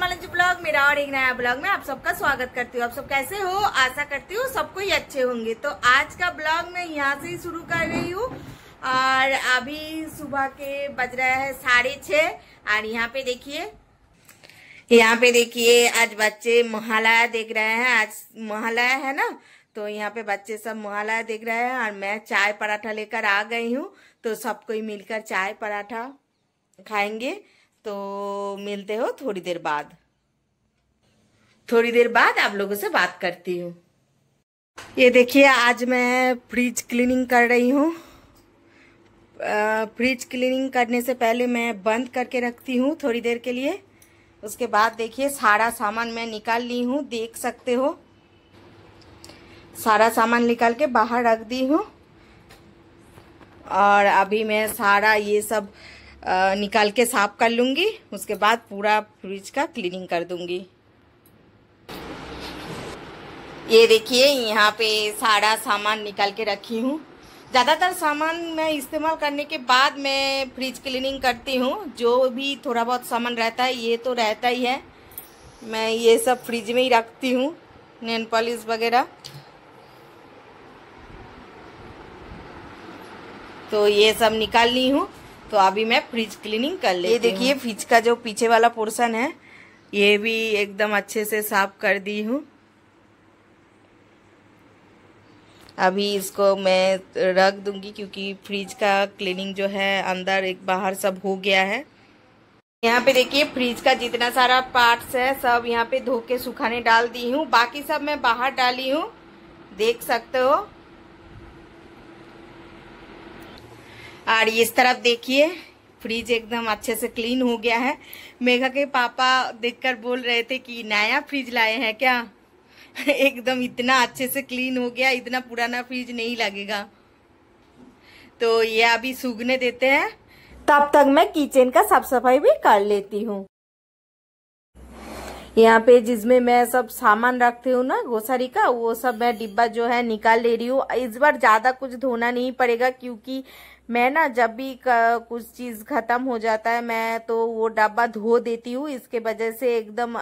fashion blog मेरा और एक नया ब्लॉग में आप सबका स्वागत करती हूँ आप सब कैसे हो आशा करती हूँ सबको ही अच्छे होंगे तो आज का ब्लॉग मैं यहाँ से ही शुरू कर रही हूँ और अभी सुबह के बज रहा है साढ़े छ और यहाँ पे देखिए यहाँ पे देखिए आज बच्चे महालया देख रहे हैं आज महालया है ना तो यहाँ पे बच्चे सब महालया देख रहे हैं और मैं चाय पराठा लेकर आ गई हूँ तो सबको मिलकर चाय पराठा खाएंगे तो मिलते हो थोड़ी देर बाद थोड़ी देर बाद आप लोगों से बात करती हूँ ये देखिए आज मैं फ्रिज क्लीनिंग कर रही हूँ फ्रिज क्लीनिंग करने से पहले मैं बंद करके रखती हूँ थोड़ी देर के लिए उसके बाद देखिए सारा सामान मैं निकाल ली हूँ देख सकते हो सारा सामान निकाल के बाहर रख दी हूँ और अभी मैं सारा ये सब निकाल के साफ कर लूंगी उसके बाद पूरा फ्रिज का क्लीनिंग कर दूंगी ये देखिए यहाँ पे सारा सामान निकाल के रखी हूँ ज़्यादातर सामान मैं इस्तेमाल करने के बाद मैं फ्रिज क्लीनिंग करती हूँ जो भी थोड़ा बहुत सामान रहता है ये तो रहता ही है मैं ये सब फ्रिज में ही रखती हूँ नैन पॉलिश वगैरह तो ये सब निकाल ली हूँ तो अभी मैं फ्रिज क्लीनिंग कर ले देखिए फ्रिज का जो पीछे वाला पोर्शन है ये भी एकदम अच्छे से साफ कर दी हूँ अभी इसको मैं रख दूंगी क्योंकि फ्रिज का क्लीनिंग जो है अंदर एक बाहर सब हो गया है यहाँ पे देखिए फ्रिज का जितना सारा पार्ट्स है सब यहाँ पे धो के सुखाने डाल दी हूँ बाकी सब मैं बाहर डाली हूँ देख सकते हो और इस तरफ देखिए फ्रिज एकदम अच्छे से क्लीन हो गया है मेघा के पापा देखकर बोल रहे थे कि नया फ्रिज लाए हैं क्या एकदम इतना अच्छे से क्लीन हो गया इतना पुराना फ्रिज नहीं लगेगा तो ये अभी सूखने देते हैं तब तक मैं किचन का साफ सफाई भी कर लेती हूँ यहाँ पे जिसमें मैं सब सामान रखती हूँ ना गोसारी का वो सब मैं डिब्बा जो है निकाल ले रही हूँ इस बार ज्यादा कुछ धोना नहीं पड़ेगा क्योंकि मैं ना जब भी कुछ चीज़ ख़त्म हो जाता है मैं तो वो डब्बा धो देती हूँ इसके वजह से एकदम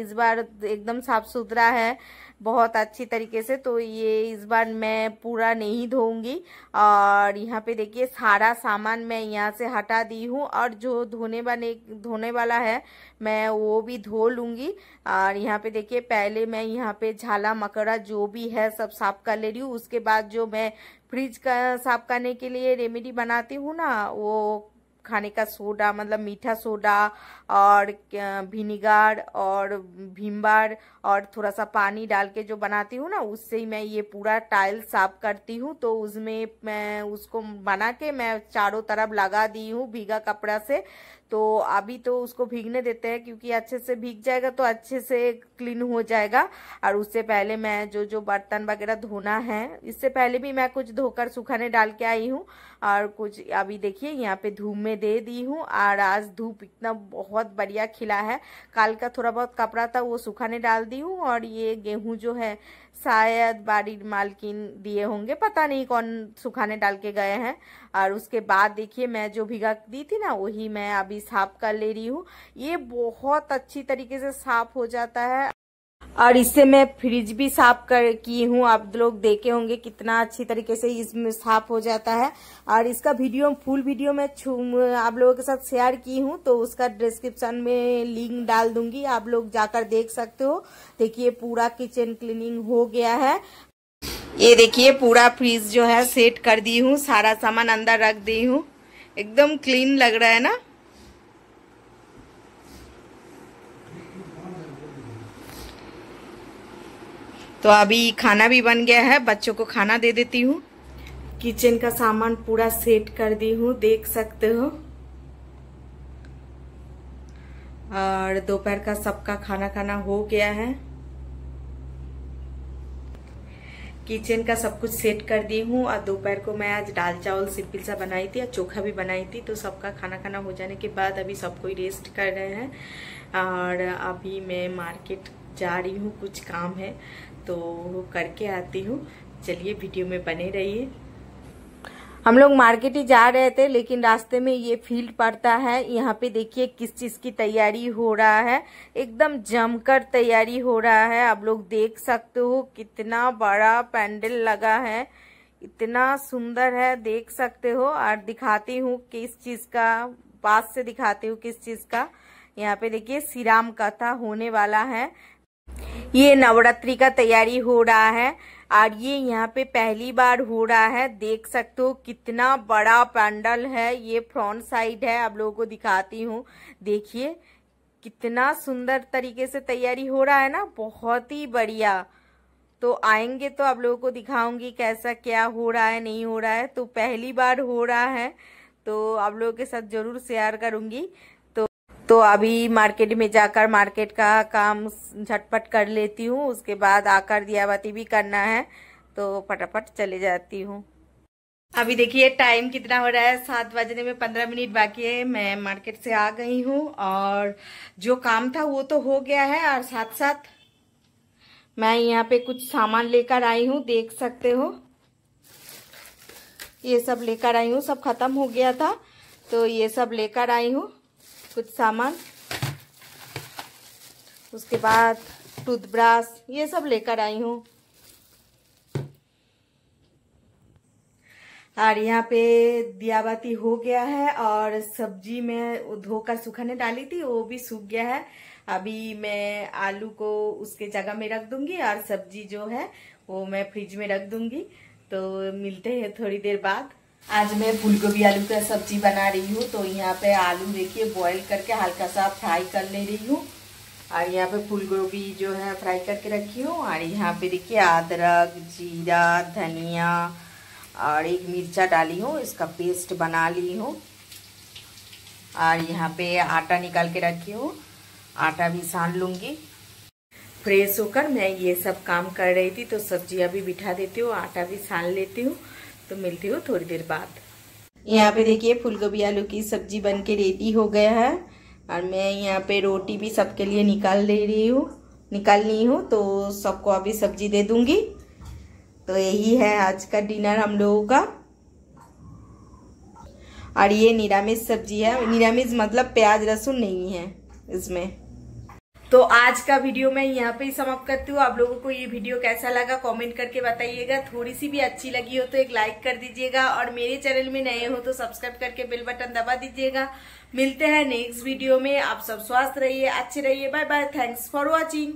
इस बार एकदम साफ़ सुथरा है बहुत अच्छी तरीके से तो ये इस बार मैं पूरा नहीं धोऊंगी और यहाँ पे देखिए सारा सामान मैं यहाँ से हटा दी हूँ और जो धोने वाले धोने वाला है मैं वो भी धो लूँगी और यहाँ पे देखिए पहले मैं यहाँ पे झाला मकड़ा जो भी है सब साफ कर ले रही हूँ उसके बाद जो मैं फ्रिज का साफ करने के लिए रेमेडी बनाती हूँ ना वो खाने का सोडा मतलब मीठा सोडा और विनीगर और भीमबार और थोड़ा सा पानी डाल के जो बनाती हूँ ना उससे ही मैं ये पूरा टाइल साफ करती हूँ तो उसमें मैं उसको बना के मैं चारों तरफ लगा दी हूँ भीगा कपड़ा से तो अभी तो उसको भीगने देते हैं क्योंकि अच्छे से भीग जाएगा तो अच्छे से क्लीन हो जाएगा और उससे पहले मैं जो जो बर्तन वगैरह धोना है इससे पहले भी मैं कुछ धोकर सुखाने डाल के आई हूँ और कुछ अभी देखिए यहाँ पे धूप में दे दी हूँ और आज धूप इतना बहुत बढ़िया खिला है काल का थोड़ा बहुत कपड़ा था वो सुखाने डाल दी हूँ और ये गेहूँ जो है शायद बाड़ी मालकिन दिए होंगे पता नहीं कौन सुखाने डाल के गए हैं और उसके बाद देखिए मैं जो भिगा दी थी ना वही मैं अभी साफ कर ले रही हूँ ये बहुत अच्छी तरीके से साफ हो जाता है और इससे मैं फ्रिज भी साफ कर की हूँ आप लोग देखे होंगे कितना अच्छी तरीके से इसमें साफ हो जाता है और इसका वीडियो फुल वीडियो मैं आप लोगों के साथ शेयर की हूँ तो उसका डिस्क्रिप्शन में लिंक डाल दूंगी आप लोग जाकर देख सकते हो देखिए पूरा किचन क्लीनिंग हो गया है ये देखिए पूरा फ्रिज जो है सेट कर दी हूँ सारा सामान अंदर रख दी हूँ एकदम क्लीन लग रहा है ना तो अभी खाना भी बन गया है बच्चों को खाना दे देती हूँ किचन का सामान पूरा सेट कर दी हूँ देख सकते हो और दोपहर का सबका खाना खाना हो गया है किचन का सब कुछ सेट कर दी हूँ और दोपहर को मैं आज दाल चावल सिंपल सा बनाई थी और चोखा भी बनाई थी तो सबका खाना खाना हो जाने के बाद अभी सब कोई रेस्ट कर रहे हैं और अभी मैं मार्केट जा रही हूँ कुछ काम है तो करके आती हूँ चलिए वीडियो में बने रहिए हम लोग मार्केट ही जा रहे थे लेकिन रास्ते में ये फील्ड पड़ता है यहाँ पे देखिए किस चीज़ की तैयारी हो रहा है एकदम जमकर तैयारी हो रहा है आप लोग देख सकते हो कितना बड़ा पैंडल लगा है इतना सुंदर है देख सकते हो और दिखाती हूँ किस चीज़ का पास से दिखाती हूँ किस चीज़ का यहाँ पे देखिए श्री राम कथा होने वाला है ये नवरात्रि का तैयारी हो रहा है और ये यहाँ पे पहली बार हो रहा है देख सकते हो कितना बड़ा पैंडल है ये फ्रंट साइड है आप लोगों को दिखाती हूँ देखिए कितना सुंदर तरीके से तैयारी हो रहा है ना बहुत ही बढ़िया तो आएंगे तो आप लोगों को दिखाऊंगी कैसा क्या हो रहा है नहीं हो रहा है तो पहली बार हो रहा है तो आप लोगों के साथ जरूर शेयर करूंगी तो अभी मार्केट में जाकर मार्केट का काम झटपट कर लेती हूँ उसके बाद आकर दियाबाती भी करना है तो फटाफट चले जाती हूँ अभी देखिए टाइम कितना हो रहा है सात बजने में पंद्रह मिनट बाकी है मैं मार्केट से आ गई हूँ और जो काम था वो तो हो गया है और साथ साथ मैं यहाँ पे कुछ सामान लेकर आई हूँ देख सकते हो ये सब लेकर आई हूँ सब खत्म हो गया था तो ये सब लेकर आई हूँ कुछ सामान उसके बाद टूथब्रश ये सब लेकर आई हूँ और यहाँ पे दियाबाती हो गया है और सब्जी में धोकर सुखाने डाली थी वो भी सूख गया है अभी मैं आलू को उसके जगह में रख दूंगी और सब्जी जो है वो मैं फ्रिज में रख दूंगी तो मिलते हैं थोड़ी देर बाद आज मैं फूलगोभी आलू का सब्जी बना रही हूँ तो यहाँ पे आलू देखिए बॉईल करके हल्का सा फ्राई कर ले रही हूँ और यहाँ पे फूलगोभी जो है फ्राई करके रखी हूँ और यहाँ पे देखिए अदरक जीरा धनिया और एक मिर्चा डाली हूँ इसका पेस्ट बना ली हूँ और यहाँ पे आटा निकाल के रखी हूँ आटा भी सान लूँगी फ्रेश होकर मैं ये सब काम कर रही थी तो सब्जी अभी बिठा देती हूँ आटा भी सान लेती हूँ तो मिलती हूँ थोड़ी देर बाद यहाँ पे देखिए फूलगोभी आलू की सब्जी बन के रेडी हो गया है और मैं यहाँ पे रोटी भी सबके लिए निकाल दे रही हूँ निकाल रही हूँ तो सबको अभी सब्जी दे दूंगी तो यही है आज का डिनर हम लोगों का और ये निरामिष सब्जी है निरामिष मतलब प्याज लहसुन नहीं है इसमें तो आज का वीडियो मैं यहाँ पे ही समाप्त करती हूँ आप लोगों को ये वीडियो कैसा लगा कमेंट करके बताइएगा थोड़ी सी भी अच्छी लगी हो तो एक लाइक कर दीजिएगा और मेरे चैनल में नए हो तो सब्सक्राइब करके बेल बटन दबा दीजिएगा मिलते हैं नेक्स्ट वीडियो में आप सब स्वस्थ रहिए अच्छे रहिए bye bye thanks for watching